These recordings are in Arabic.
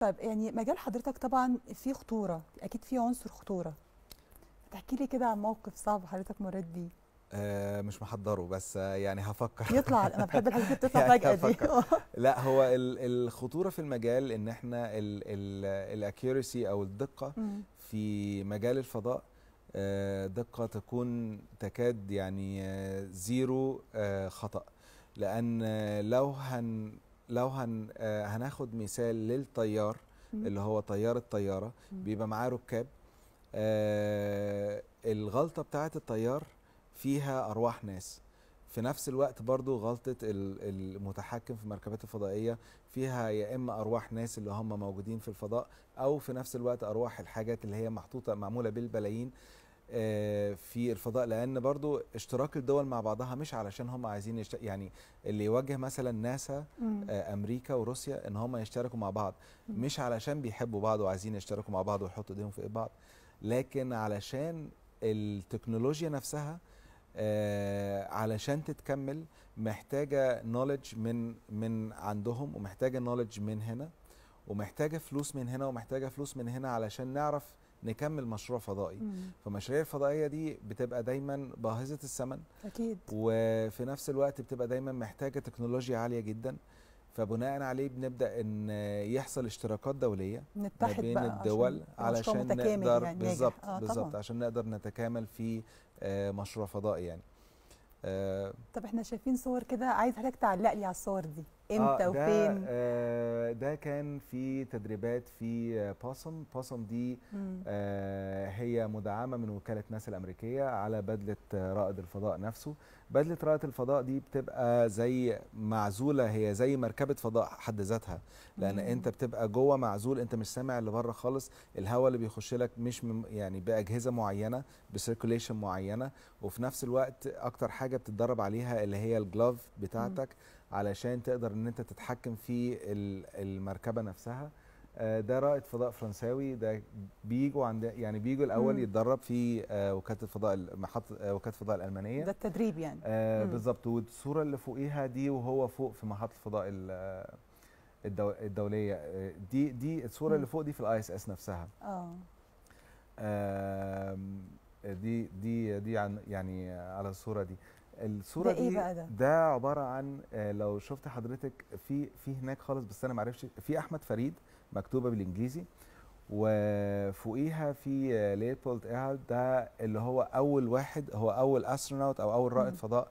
طيب يعني مجال حضرتك طبعا فيه خطوره اكيد فيه عنصر خطوره تحكي لي كده عن موقف صعب حضرتك مريت بيه آه مش محضره بس آه، يعني هفكر يطلع انا بحب الحاجات اللي بتطلع يعني فجاه دي لا هو الخطوره في المجال ان احنا الاكيورسي او الدقه في مجال الفضاء آه، دقه تكون تكاد يعني آه، زيرو خطا لان لو هن لو هن آه، هناخد مثال للطيار اللي هو طيار الطياره بيبقى معاه ركاب آه، الغلطه بتاعه الطيار فيها ارواح ناس في نفس الوقت برضو غلطة المتحكم في المركبات الفضائية فيها يا إما أرواح ناس اللي هم موجودين في الفضاء أو في نفس الوقت أرواح الحاجات اللي هي محطوطة معمولة بالبلايين آه، في الفضاء لان برضو اشتراك الدول مع بعضها مش علشان هم عايزين يشت... يعني اللي يوجه مثلا ناسا آه، امريكا وروسيا ان هم يشتركوا مع بعض مش علشان بيحبوا بعض وعايزين يشتركوا مع بعض ويحطوا ايديهم في بعض لكن علشان التكنولوجيا نفسها آه، علشان تتكمل محتاجه نوليدج من من عندهم ومحتاجه نوليدج من هنا ومحتاجه فلوس من هنا ومحتاجه فلوس من هنا علشان نعرف نكمل مشروع فضائي مم. فمشاريع الفضائيه دي بتبقى دايما باهظه الثمن اكيد وفي نفس الوقت بتبقى دايما محتاجه تكنولوجيا عاليه جدا فبناء عليه بنبدا ان يحصل اشتراكات دوليه نتحد ما بين بقى الدول عشان علشان نقدر يعني بالظبط آه بالظبط عشان نقدر نتكامل في آه، مشروع فضائي يعني آه طب احنا شايفين صور كده عايز حضرتك تعلق لي على الصور دي آه، امتى آه وفين آه ده كان في تدريبات في باسم باسم دي آه، هي مدعمه من وكاله ناسا الامريكيه على بدله آه، رائد الفضاء نفسه بدله رائد الفضاء دي بتبقى زي معزوله هي زي مركبه فضاء حد ذاتها لان مم. انت بتبقى جوه معزول انت مش سامع اللي بره خالص الهواء اللي بيخش لك مش يعني باجهزه معينه بسيركوليشن معينه وفي نفس الوقت اكتر حاجه بتتدرب عليها اللي هي الجلاف بتاعتك مم. علشان تقدر ان انت تتحكم في المركبه نفسها آه، ده رائد فضاء فرنساوي ده بيجوا عند يعني بيجوا الاول مم. يتدرب في آه، وكاله الفضاء محطه آه، وكاله الفضاء الالمانيه ده التدريب يعني بالظبط والصوره اللي فوقيها دي وهو فوق في محطه الفضاء الدوليه دي دي الصوره مم. اللي فوق دي في الاي اس اس نفسها اه آه دي دي دي عن يعني على الصوره دي الصوره ده إيه دي بقى ده؟ ده عباره عن آه، لو شفت حضرتك في في هناك خالص بس انا ما عرفش في احمد فريد مكتوبه بالانجليزي وفوقيها في آه، ليبولد ايرهارد ده اللي هو اول واحد هو اول استرونوت او اول رائد فضاء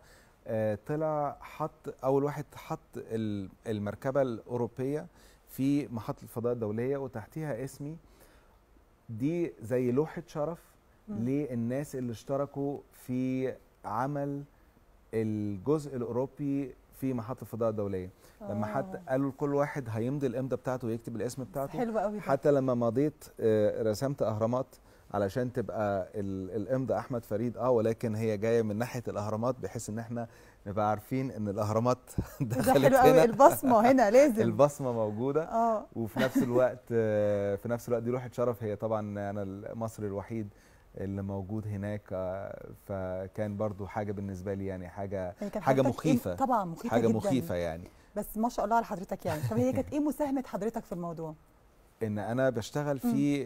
آه، طلع حط اول واحد حط المركبه الاوروبيه في محطه الفضاء الدوليه وتحتيها اسمي دي زي لوحه شرف للناس اللي اشتركوا في عمل الجزء الاوروبي في محطه الفضاء الدوليه لما آه. حتى قالوا لكل واحد هيمضي الامضه بتاعته ويكتب الاسم بتاعته حلو قوي حتى لما مضيت آه، رسمت اهرامات علشان تبقى الامضه احمد فريد اه ولكن هي جايه من ناحيه الاهرامات بحيث ان احنا نبقى عارفين ان الاهرامات دخلت ده حلو قوي البصمه هنا لازم البصمه موجوده اه وفي نفس الوقت آه، في نفس الوقت دي روح شرف هي طبعا انا المصري الوحيد اللي موجود هناك آه، فكان برضو حاجه بالنسبه لي يعني حاجه يعني حاجه إيه؟ مخيفه طبعا مخيفه حاجه جداً مخيفه يعني بس ما شاء الله على حضرتك يعني طب هي كانت ايه مساهمه حضرتك في الموضوع ان انا بشتغل في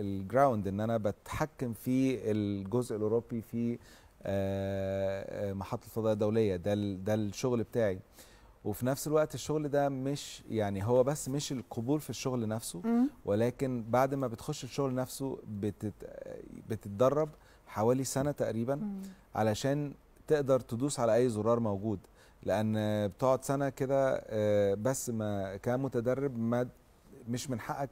الجراوند ان انا بتحكم في الجزء الاوروبي في آه، آه، محطه الفضاء الدوليه ده ده الشغل بتاعي وفي نفس الوقت الشغل ده مش يعني هو بس مش القبول في الشغل نفسه ولكن بعد ما بتخش الشغل نفسه بتت... بتتدرب حوالي سنه تقريبا علشان تقدر تدوس على اي زرار موجود لان بتقعد سنه كده آه، بس ما كمتدرب ما مش من حقك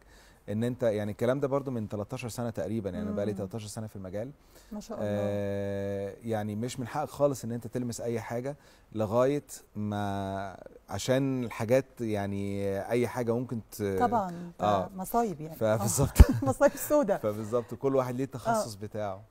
ان انت يعني الكلام ده برضو من 13 سنه تقريبا يعني بقى لي 13 سنه في المجال ما شاء الله آه يعني مش من حقك خالص ان انت تلمس اي حاجه لغايه ما عشان الحاجات يعني اي حاجه ممكن ت... طبعا آه مصايب يعني فبالظبط مصايب سوداء فبالظبط كل واحد ليه آه. التخصص آه. بتاعه